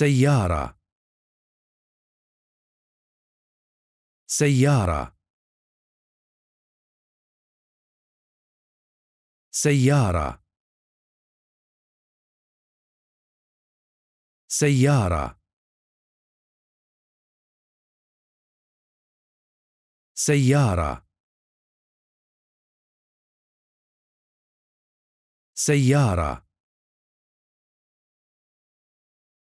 سيارة سيارة سيارة سيارة سيارة سيارة